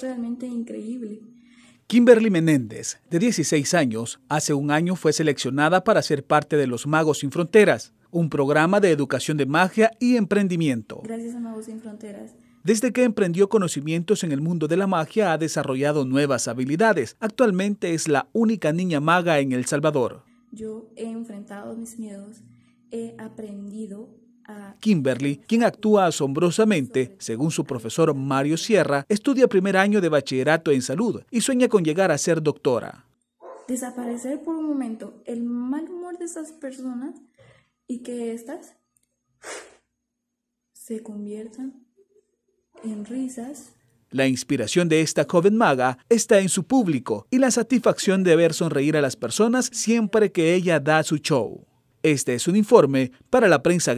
realmente increíble. Kimberly Menéndez, de 16 años, hace un año fue seleccionada para ser parte de los Magos Sin Fronteras, un programa de educación de magia y emprendimiento. Gracias a Magos Sin Fronteras. Desde que emprendió conocimientos en el mundo de la magia, ha desarrollado nuevas habilidades. Actualmente es la única niña maga en El Salvador. Yo he enfrentado mis miedos, he aprendido Kimberly, quien actúa asombrosamente, según su profesor Mario Sierra, estudia primer año de bachillerato en salud y sueña con llegar a ser doctora. Desaparecer por un momento el mal humor de esas personas y que estas se conviertan en risas. La inspiración de esta joven maga está en su público y la satisfacción de ver sonreír a las personas siempre que ella da su show. Este es un informe para la prensa